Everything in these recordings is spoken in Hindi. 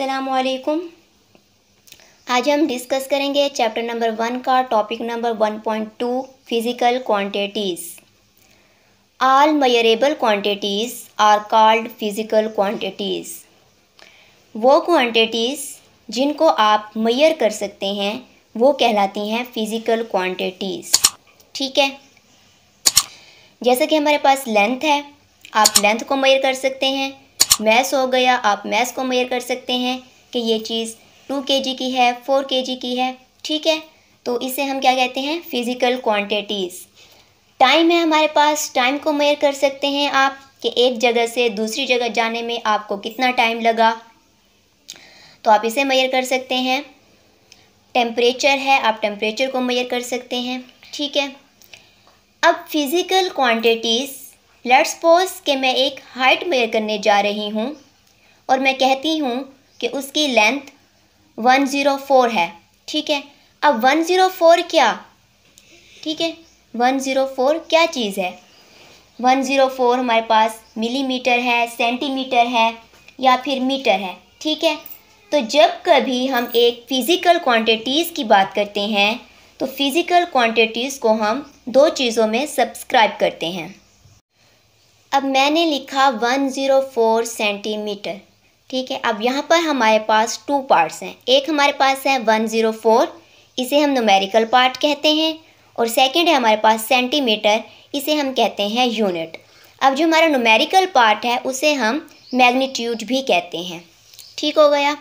सलामकुम आज हम डिस्कस करेंगे चैप्टर नंबर वन का topic number one point two physical quantities all measurable quantities are called physical quantities वो क्वान्टिटीज़ जिनको आप मैयर कर सकते हैं वो कहलाती हैं फिज़िकल क्वांटिटीज़ ठीक है जैसे कि हमारे पास लेंथ है आप लेंथ को मैयर कर सकते हैं मैस हो गया आप मैस को मेयर कर सकते हैं कि ये चीज़ टू के जी की है फोर के जी की है ठीक है तो इसे हम क्या कहते हैं फिज़िकल क्वांटिटीज़ टाइम है हमारे पास टाइम को मेयर कर सकते हैं आप कि एक जगह से दूसरी जगह जाने में आपको कितना टाइम लगा तो आप इसे मेयर कर सकते हैं टेम्परेचर है आप टेम्परेचर को मेयर कर सकते हैं ठीक है अब फिज़िकल क्वांटिटीज़ लेट्स सपोज कि मैं एक हाइट मेयर करने जा रही हूँ और मैं कहती हूँ कि उसकी लेंथ 104 है ठीक है अब 104 क्या ठीक है 104 क्या चीज़ है 104 हमारे पास मिलीमीटर है सेंटीमीटर है या फिर मीटर है ठीक है तो जब कभी हम एक फ़िज़िकल क्वांटिटीज़ की बात करते हैं तो फ़िज़िकल क्वांटिटीज़ को हम दो चीज़ों में सब्सक्राइब करते हैं अब मैंने लिखा 104 सेंटीमीटर ठीक है अब यहाँ पर हमारे पास टू पार्ट्स हैं एक हमारे पास है 104 इसे हम नोमेरिकल पार्ट कहते हैं और सेकंड है हमारे पास सेंटीमीटर इसे हम कहते हैं यूनिट अब जो हमारा नोमेरिकल पार्ट है उसे हम मैग्नीट्यूड भी कहते हैं ठीक हो गया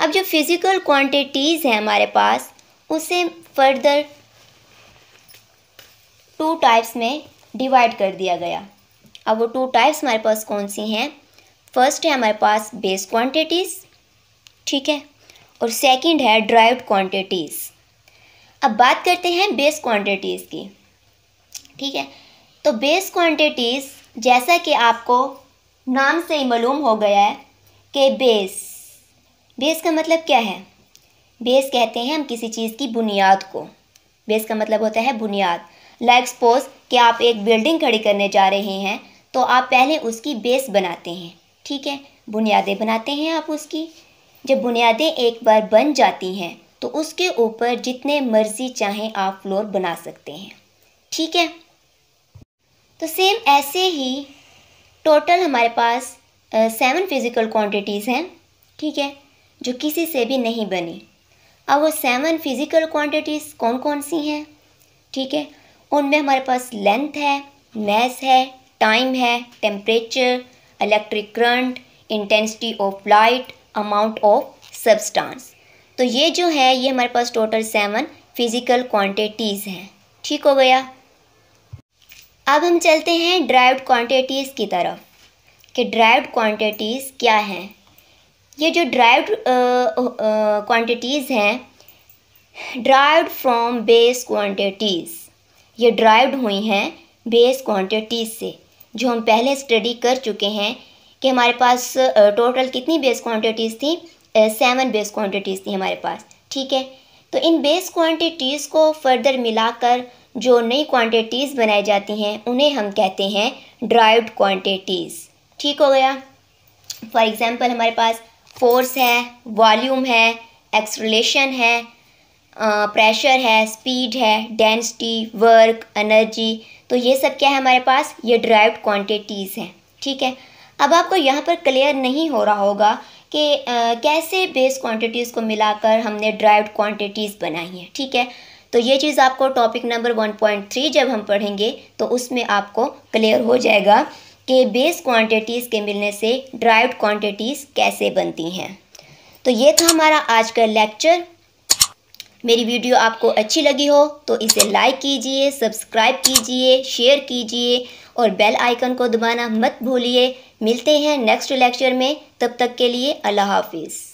अब जो फिज़िकल क्वांटिटीज़ हैं हमारे पास उसे फर्दर टू टाइप्स में डिवाइड कर दिया गया अब वो टू टाइप्स हमारे पास कौन सी हैं फर्स्ट है हमारे पास बेस क्वांटिटीज़ ठीक है और सेकंड है ड्राइव्ड क्वांटिटीज़ अब बात करते हैं बेस क्वांटिटीज़ की ठीक है तो बेस क्वांटिटीज़ जैसा कि आपको नाम से ही मालूम हो गया है कि बेस बेस का मतलब क्या है बेस कहते हैं हम किसी चीज़ की बुनियाद को बेस का मतलब होता है बुनियाद लाइक सपोज कि आप एक बिल्डिंग खड़ी करने जा रहे हैं तो आप पहले उसकी बेस बनाते हैं ठीक है बुनियादें बनाते हैं आप उसकी जब बुनियादें एक बार बन जाती हैं तो उसके ऊपर जितने मर्ज़ी चाहें आप फ्लोर बना सकते हैं ठीक है तो सेम ऐसे ही टोटल हमारे पास सेवन फिज़िकल क्वांटिटीज़ हैं ठीक है जो किसी से भी नहीं बनी अब वो सेवन फिज़िकल क्वांटिटीज़ कौन कौन सी हैं ठीक है उनमें हमारे पास लेंथ है मैस है टाइम है temperature electric current intensity of light amount of substance तो ये जो है ये हमारे पास टोटल सेवन फिज़िकल क्वांटिटीज़ हैं ठीक हो गया अब हम चलते हैं ड्राइव्ड क्वांटिटीज़ की तरफ कि ड्राइव्ड क्वांटिटीज़ क्या हैं ये जो ड्राइव्ड क्वांटिटीज़ हैं ड्राइव्ड फ्रॉम बेस क्वांटिटीज़ ये ड्राइव्ड हुई हैं बेस क्वांटिटीज़ से जो हम पहले स्टडी कर चुके हैं कि हमारे पास टोटल कितनी बेस क्वांटिटीज़ थी सेवन बेस क्वांटिटीज़ थी हमारे पास ठीक है तो इन बेस क्वांटिटीज़ को फर्दर मिलाकर जो नई क्वांटिटीज़ बनाई जाती हैं उन्हें हम कहते हैं ड्राइव्ड क्वांटिटीज़ ठीक हो गया फॉर एग्ज़ाम्पल हमारे पास फोर्स है वॉल्यूम है एक्सलेशन है प्रेशर है स्पीड है डेंसिटी वर्क एनर्जी तो ये सब क्या है हमारे पास ये ड्राइव क्वांटिटीज़ हैं ठीक है अब आपको यहाँ पर क्लियर नहीं हो रहा होगा कि कैसे बेस क्वांटिटीज़ को मिलाकर हमने ड्राइव क्वांटिटीज़ बनाई हैं ठीक है तो ये चीज़ आपको टॉपिक नंबर 1.3 जब हम पढ़ेंगे तो उसमें आपको क्लियर हो जाएगा कि बेस क्वांटिटीज़ के मिलने से ड्राइव क्वांटिटीज़ कैसे बनती हैं तो ये था हमारा आज का लेक्चर मेरी वीडियो आपको अच्छी लगी हो तो इसे लाइक कीजिए सब्सक्राइब कीजिए शेयर कीजिए और बेल आइकन को दबाना मत भूलिए मिलते हैं नेक्स्ट लेक्चर में तब तक के लिए अल्लाह हाफिज़